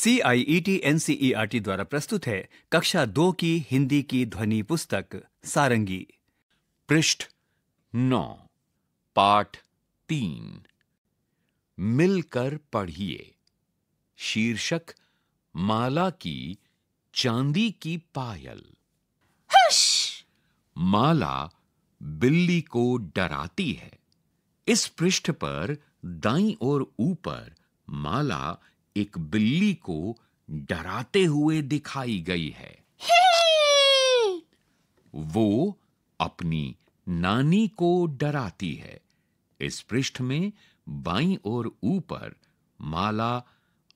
C I R T द्वारा प्रस्तुत है कक्षा दो की हिंदी की ध्वनि पुस्तक सारंगी पृष्ठ नौ पाठ तीन मिलकर पढ़िए शीर्षक माला की चांदी की पायल हश! माला बिल्ली को डराती है इस पृष्ठ पर दाई और ऊपर माला एक बिल्ली को डराते हुए दिखाई गई है वो अपनी नानी को डराती है इस पृष्ठ में बाईं ओर ऊपर माला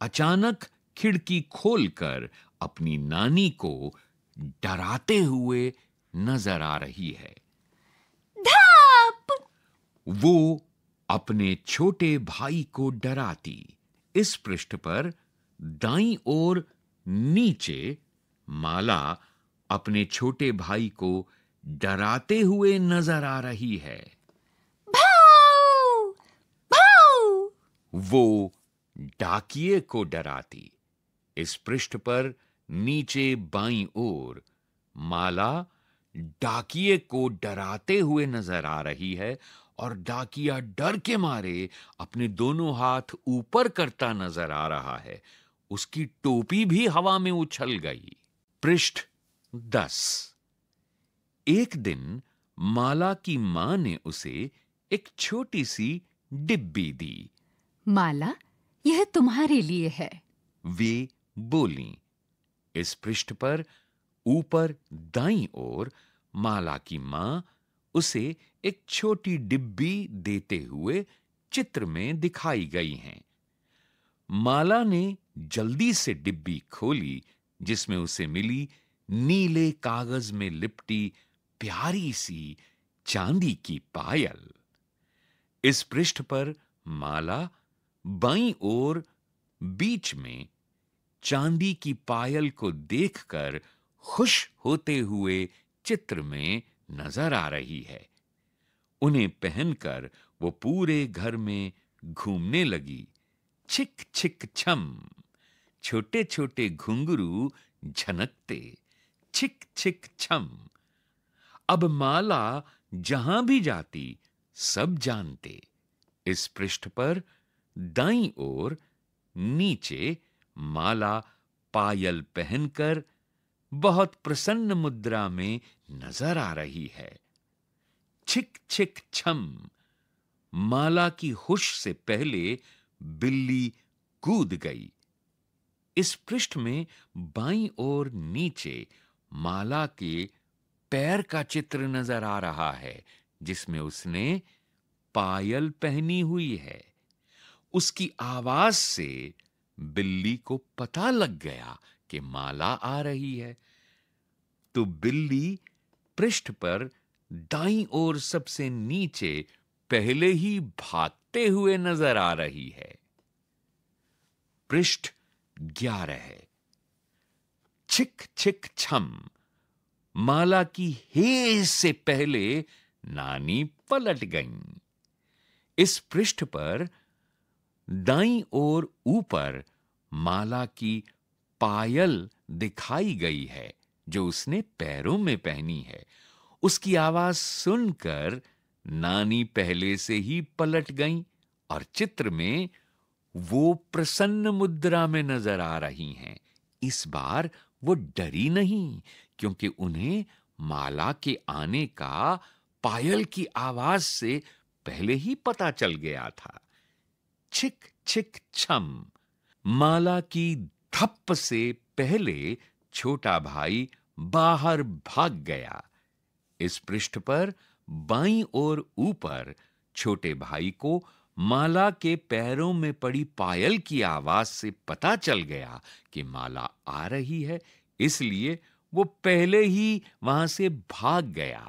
अचानक खिड़की खोलकर अपनी नानी को डराते हुए नजर आ रही है धाप! वो अपने छोटे भाई को डराती इस पृष्ठ पर दाई ओर नीचे माला अपने छोटे भाई को डराते हुए नजर आ रही है भाओ भाओ वो डाकिए को डराती इस पृष्ठ पर नीचे बाई ओर माला डाकिए को डराते हुए नजर आ रही है और डाकिया डर के मारे अपने दोनों हाथ ऊपर करता नजर आ रहा है उसकी टोपी भी हवा में उछल गई पृष्ठ दस एक दिन माला की मां ने उसे एक छोटी सी डिब्बी दी माला यह तुम्हारे लिए है वे बोली इस पृष्ठ पर ऊपर दाई ओर माला की मां उसे एक छोटी डिब्बी देते हुए चित्र में दिखाई गई हैं माला ने जल्दी से डिब्बी खोली जिसमें उसे मिली नीले कागज में लिपटी प्यारी सी चांदी की पायल इस पृष्ठ पर माला बाईं ओर बीच में चांदी की पायल को देखकर खुश होते हुए चित्र में नजर आ रही है उन्हें पहनकर वो पूरे घर में घूमने लगी छिक छिक छम छोटे छोटे घुंघरू झनकते छिक छिक छम अब माला जहां भी जाती सब जानते इस पृष्ठ पर दाई ओर नीचे माला पायल पहनकर बहुत प्रसन्न मुद्रा में नजर आ रही है छिक छिक छम माला की हुश से पहले बिल्ली कूद गई इस पृष्ठ में बाई ओर नीचे माला के पैर का चित्र नजर आ रहा है जिसमें उसने पायल पहनी हुई है उसकी आवाज से बिल्ली को पता लग गया कि माला आ रही है तो बिल्ली पृष्ठ पर दाई ओर सबसे नीचे पहले ही भागते हुए नजर आ रही है पृष्ठ ग्यारह है छिक छिक छम माला की हे से पहले नानी पलट गई इस पृष्ठ पर दाई ओर ऊपर माला की पायल दिखाई गई है जो उसने पैरों में पहनी है उसकी आवाज सुनकर नानी पहले से ही पलट गईं और चित्र में वो प्रसन्न मुद्रा में नजर आ रही हैं इस बार वो डरी नहीं क्योंकि उन्हें माला के आने का पायल की आवाज से पहले ही पता चल गया था छिक छिक छम माला की थप्प से पहले छोटा भाई बाहर भाग गया इस पृष्ठ पर बाईं ओर ऊपर छोटे भाई को माला के पैरों में पड़ी पायल की आवाज से पता चल गया कि माला आ रही है इसलिए वो पहले ही वहां से भाग गया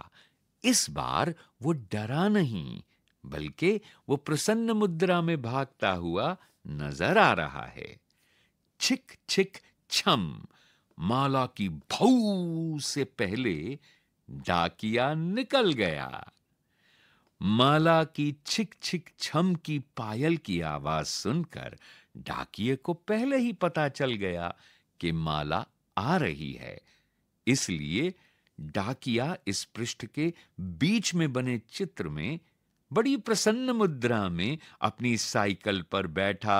इस बार वो डरा नहीं बल्कि वो प्रसन्न मुद्रा में भागता हुआ नजर आ रहा है छिक छिक छम माला की भऊ से पहले डाकिया निकल गया माला की छिक छिक छम की पायल की आवाज सुनकर डाकिए को पहले ही पता चल गया कि माला आ रही है इसलिए डाकिया इस पृष्ठ के बीच में बने चित्र में बड़ी प्रसन्न मुद्रा में अपनी साइकिल पर बैठा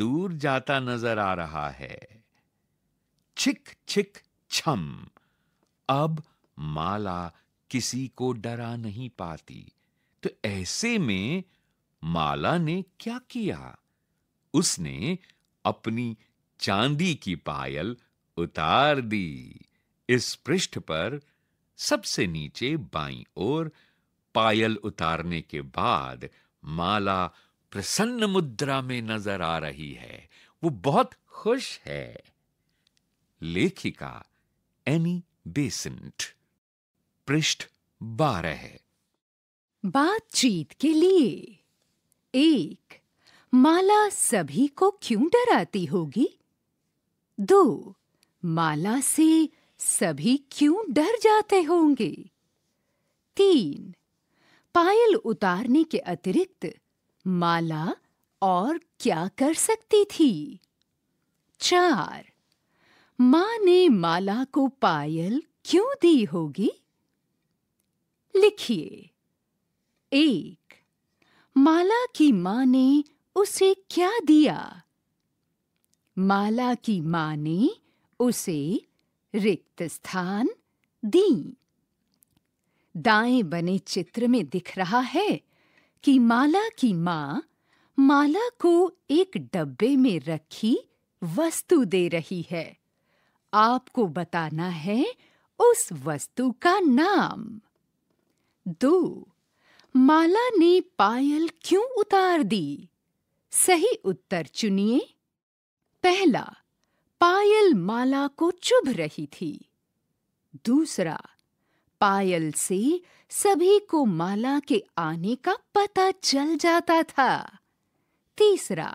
दूर जाता नजर आ रहा है छिक छिक छम अब माला किसी को डरा नहीं पाती तो ऐसे में माला ने क्या किया उसने अपनी चांदी की पायल उतार दी इस पृष्ठ पर सबसे नीचे बाईं ओर पायल उतारने के बाद माला प्रसन्न मुद्रा में नजर आ रही है वो बहुत खुश है लेखिका एनी बेसेंट पृष्ठ बारह बातचीत के लिए एक माला सभी को क्यों डराती होगी दो माला से सभी क्यों डर जाते होंगे तीन पायल उतारने के अतिरिक्त माला और क्या कर सकती थी चार मां ने माला को पायल क्यों दी होगी लिखिए एक माला की मां ने उसे क्या दिया माला की मां ने उसे रिक्त स्थान दी दाएं बने चित्र में दिख रहा है कि माला की माँ माला को एक डब्बे में रखी वस्तु दे रही है आपको बताना है उस वस्तु का नाम दो माला ने पायल क्यों उतार दी सही उत्तर चुनिए पहला पायल माला को चुभ रही थी दूसरा पायल से सभी को माला के आने का पता चल जाता था तीसरा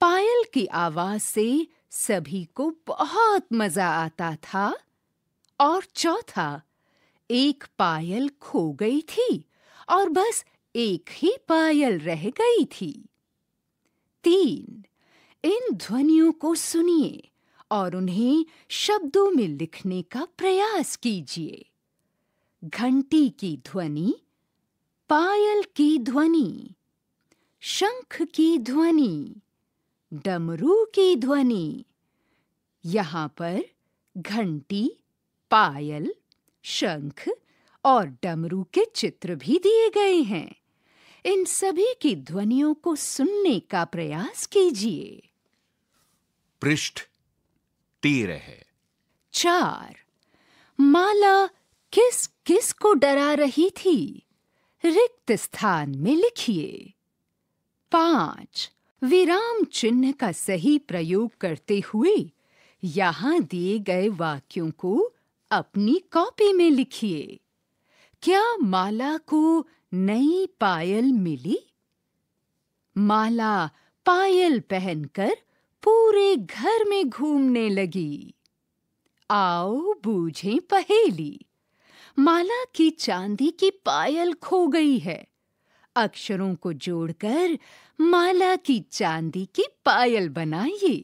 पायल की आवाज से सभी को बहुत मजा आता था और चौथा एक पायल खो गई थी और बस एक ही पायल रह गई थी तीन इन ध्वनियों को सुनिए और उन्हें शब्दों में लिखने का प्रयास कीजिए घंटी की ध्वनि पायल की ध्वनि शंख की ध्वनि डमरू की ध्वनि यहाँ पर घंटी पायल शंख और डमरू के चित्र भी दिए गए हैं इन सभी की ध्वनियों को सुनने का प्रयास कीजिए पृष्ठ तेरह चार माला किस किस को डरा रही थी रिक्त स्थान में लिखिए पांच विराम चिन्ह का सही प्रयोग करते हुए यहाँ दिए गए वाक्यों को अपनी कॉपी में लिखिए क्या माला को नई पायल मिली माला पायल पहनकर पूरे घर में घूमने लगी आओ बूझे पहेली माला की चांदी की पायल खो गई है अक्षरों को जोड़कर माला की चांदी की पायल बनाइए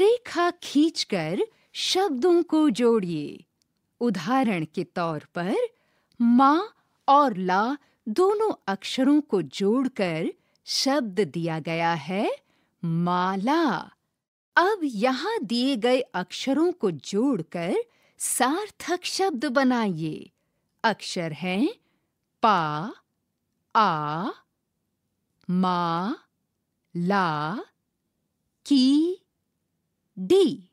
रेखा खींचकर शब्दों को जोड़िए उदाहरण के तौर पर मां और ला दोनों अक्षरों को जोड़कर शब्द दिया गया है माला अब यहाँ दिए गए अक्षरों को जोड़कर सार्थक शब्द बनाइए अक्षर हैं पा आ मा ला की डी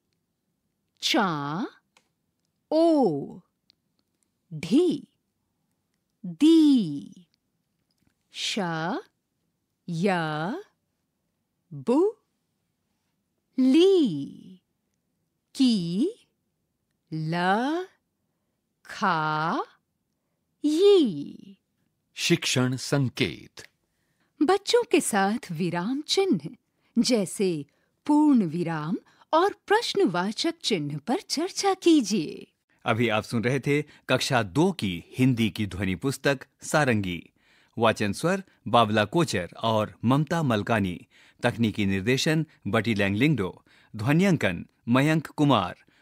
चा ओ ढी दी श या बु ली की ल खा यी शिक्षण संकेत बच्चों के साथ विराम चिन्ह जैसे पूर्ण विराम और प्रश्नवाचक चिन्ह पर चर्चा कीजिए अभी आप सुन रहे थे कक्षा दो की हिंदी की ध्वनि पुस्तक सारंगी वाचन स्वर बाबला कोचर और ममता मलकानी तकनीकी निर्देशन बटी लैंगलिंगडो ध्वनियांकन मयंक कुमार